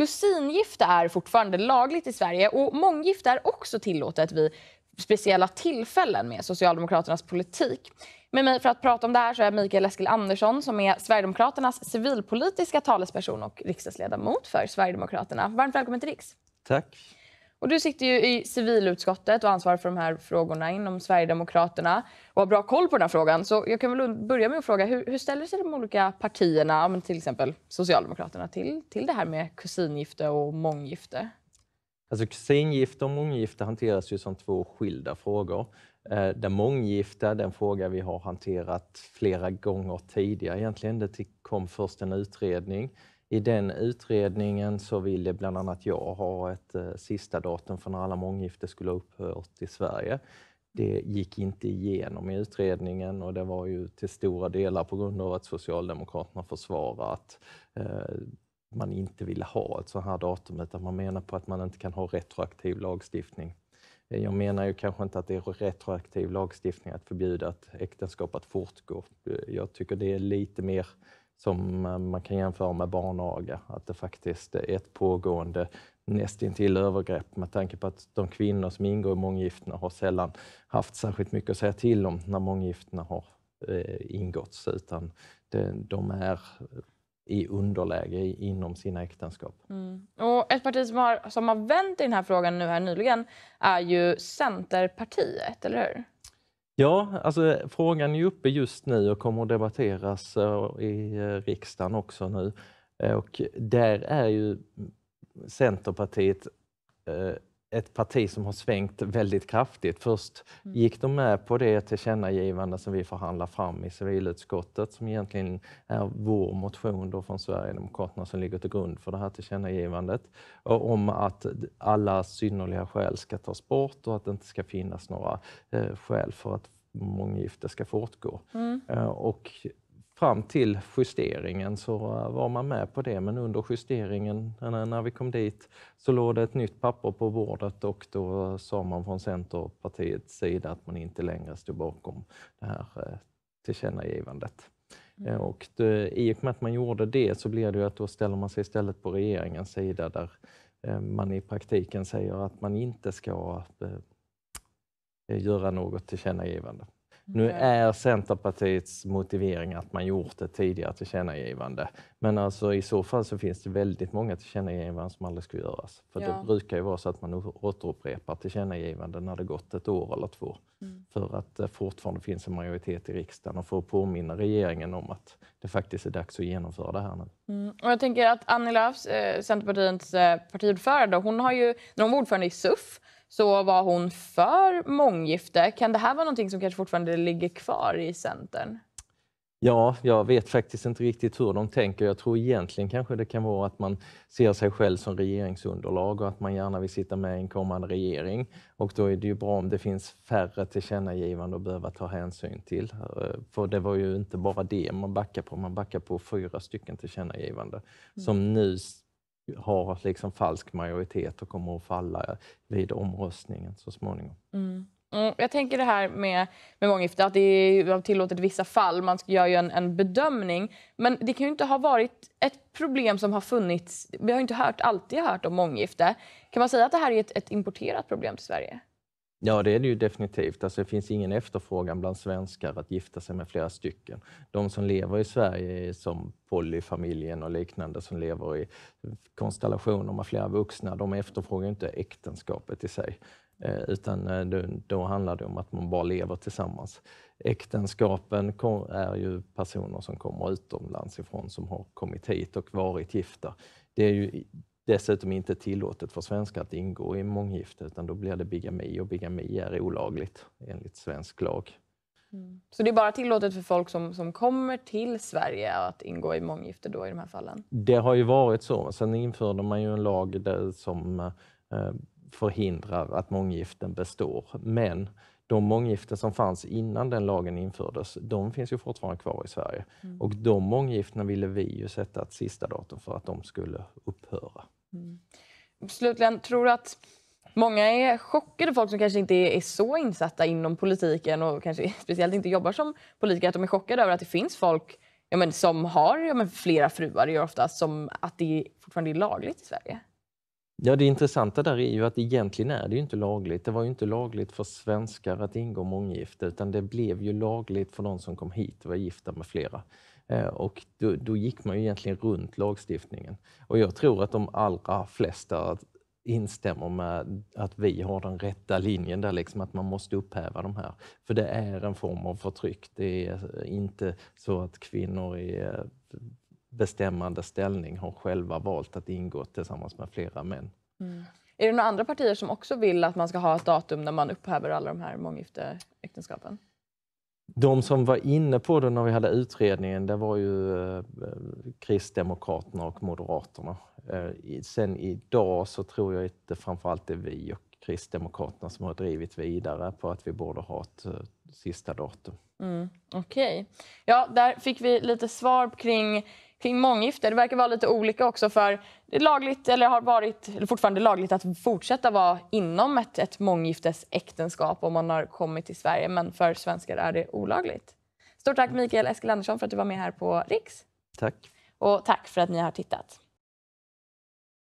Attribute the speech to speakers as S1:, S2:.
S1: Kusingifte är fortfarande lagligt i Sverige och månggifte är också tillåtet vid speciella tillfällen med Socialdemokraternas politik. Med mig för att prata om det här så är Mikael Eskil Andersson som är Sverigedemokraternas civilpolitiska talesperson och riksdagsledamot för Sverigedemokraterna. Varmt välkommen till Riks. Tack. Och du sitter ju i civilutskottet och ansvarar för de här frågorna inom Sverigedemokraterna och har bra koll på den här frågan. Så jag kan väl börja med att fråga hur, hur ställer sig de olika partierna, till exempel Socialdemokraterna, till, till det här med kusingifte och månggifte?
S2: Alltså kusingifte och månggifte hanteras ju som två skilda frågor. Eh, månggifte är den fråga vi har hanterat flera gånger tidigare egentligen. Det kom först en utredning i den utredningen så ville bland annat jag ha ett eh, sista datum för när alla månggifte skulle ha upphört i Sverige. Det gick inte igenom i utredningen och det var ju till stora delar på grund av att Socialdemokraterna försvarade att eh, man inte ville ha ett sådant här datum, utan man menar på att man inte kan ha retroaktiv lagstiftning. Eh, jag menar ju kanske inte att det är retroaktiv lagstiftning att förbjuda ett äktenskap att fortgå. Eh, jag tycker det är lite mer som eh, man kan jämföra med barnaga, att det faktiskt är ett pågående nästintill övergrepp med tanke på att de kvinnor som ingår i månggiftena har sällan haft särskilt mycket att säga till om när månggiftena har eh, ingåtts, utan det, de är i underläge inom sina äktenskap.
S1: Mm. Och ett parti som har, som har vänt i den här frågan nu här nyligen är ju Centerpartiet, eller hur?
S2: Ja, alltså, frågan är uppe just nu och kommer att debatteras eh, i eh, riksdagen också nu. Eh, och där är ju Centerpartiet ett parti som har svängt väldigt kraftigt. Först mm. gick de med på det tillkännagivande som vi förhandlar fram i civilutskottet, som egentligen är vår motion då från Sverigedemokraterna som ligger till grund för det här tillkännagivandet, om att alla synnerliga skäl ska tas bort och att det inte ska finnas några eh, skäl för att månggifte ska fortgå. Mm. Eh, och fram till justeringen så eh, var man med på det, men under justeringen, när vi kom dit, så låg det ett nytt papper på bordet och då sa man från Centerpartiets sida att man inte längre stod bakom det här eh, tillkännagivandet. Mm. Eh, och det, I och med att man gjorde det så blir det ju att då ställer man sig istället på regeringens sida där man i praktiken säger att man inte ska göra något tillkännagivande. Nu mm. är Centerpartiets motivering att man gjort ett tidigare tillkännagivande. Men alltså, i så fall så finns det väldigt många tillkännagivanden som aldrig skulle göras. För ja. det brukar ju vara så att man återupprepar tillkännagivanden när det gått ett år eller två. Mm. För att det eh, fortfarande finns en majoritet i riksdagen och för att påminna regeringen om att det faktiskt är dags att genomföra det här nu.
S1: Mm. Och jag tänker att Annie Lööf, eh, Centerpartiets eh, partiordförande, hon har ju, när hon var ordförande i SUF, så var hon för månggifte. Kan det här vara någonting som kanske fortfarande ligger kvar i Centern?
S2: Ja, jag vet faktiskt inte riktigt hur de tänker. Jag tror egentligen kanske det kan vara att man ser sig själv som regeringsunderlag och att man gärna vill sitta med i en kommande regering. Och då är det ju bra om det finns färre tillkännagivanden att behöva ta hänsyn till. Eh, för det var ju inte bara det man backade på, man backade på fyra stycken tillkännagivanden mm. som nu har liksom falsk majoritet och kommer att falla vid omröstningen så småningom. Mm.
S1: mm jag tänker det här med, med månggifte, att det är tillåtet i vissa fall. Man gör ju en, en, bedömning. Men det kan ju inte ha varit ett problem som har funnits. Vi har ju inte hört, alltid hört om månggifte. Kan man säga att det här är ett, ett importerat problem till Sverige?
S2: Ja, det är det ju definitivt. Alltså, det finns ingen efterfrågan bland svenskar att gifta sig med flera stycken. De som lever i Sverige som polyfamiljen och liknande, som lever i konstellationer med flera vuxna, de efterfrågar inte äktenskapet i sig. Eh, utan eh, då handlar det om att man bara lever tillsammans. Äktenskapen är ju personer som kommer utomlands ifrån, som har kommit hit och varit gifta. Det är ju dessutom inte tillåtet för svenskar att ingå i månggifte, utan då blir det bigami och bigami är olagligt enligt svensk lag.
S1: Mm. Så det är bara tillåtet för folk som, som kommer till Sverige att ingå i månggifte då i de här fallen?
S2: Det har ju varit så. Sen införde man ju en lag som eh, förhindrar att månggiften består. Men de månggiften som fanns innan den lagen infördes, de finns ju fortfarande kvar i Sverige. Mm. Och de månggiftena ville vi ju sätta ett sista datum för att de skulle upphöra. Mm.
S1: Slutligen, tror du att många är chockade, folk som kanske inte är så insatta inom politiken och kanske speciellt inte jobbar som politiker, att de är chockade över att det finns folk ja, men, som har ja, men, flera fruar, det gör oftast, som att det fortfarande är lagligt i Sverige?
S2: Ja, det intressanta där är ju att egentligen är det ju inte lagligt. Det var ju inte lagligt för svenskar att ingå månggifte utan det blev ju lagligt för de som kom hit och var gifta med flera. Eh, och då, då, gick man ju egentligen runt lagstiftningen. Och jag tror att de allra flesta instämmer med att vi har den rätta linjen där, liksom att man måste upphäva de här. För det är en form av förtryck. Det är inte så att kvinnor är bestämmande ställning har själva valt att ingå tillsammans med flera män. Mm.
S1: Är det några andra partier som också vill att man ska ha ett datum när man upphäver alla de här månggifteäktenskapen?
S2: De som var inne på det när vi hade utredningen, det var ju eh, Kristdemokraterna och Moderaterna. Eh, sen idag så tror jag inte framförallt det är vi och Kristdemokraterna som har drivit vidare på att vi borde ha ett eh, sista datum.
S1: Mm, Okej. Okay. Ja, där fick vi lite svar kring kring månggifte. Det verkar vara lite olika också för det är lagligt, eller har varit eller fortfarande lagligt att fortsätta vara inom ett, ett äktenskap om man har kommit till Sverige, men för svenskar är det olagligt. Stort tack Mikael Eskilandersson för att du var med här på Riks. Tack. Och tack för att ni har tittat.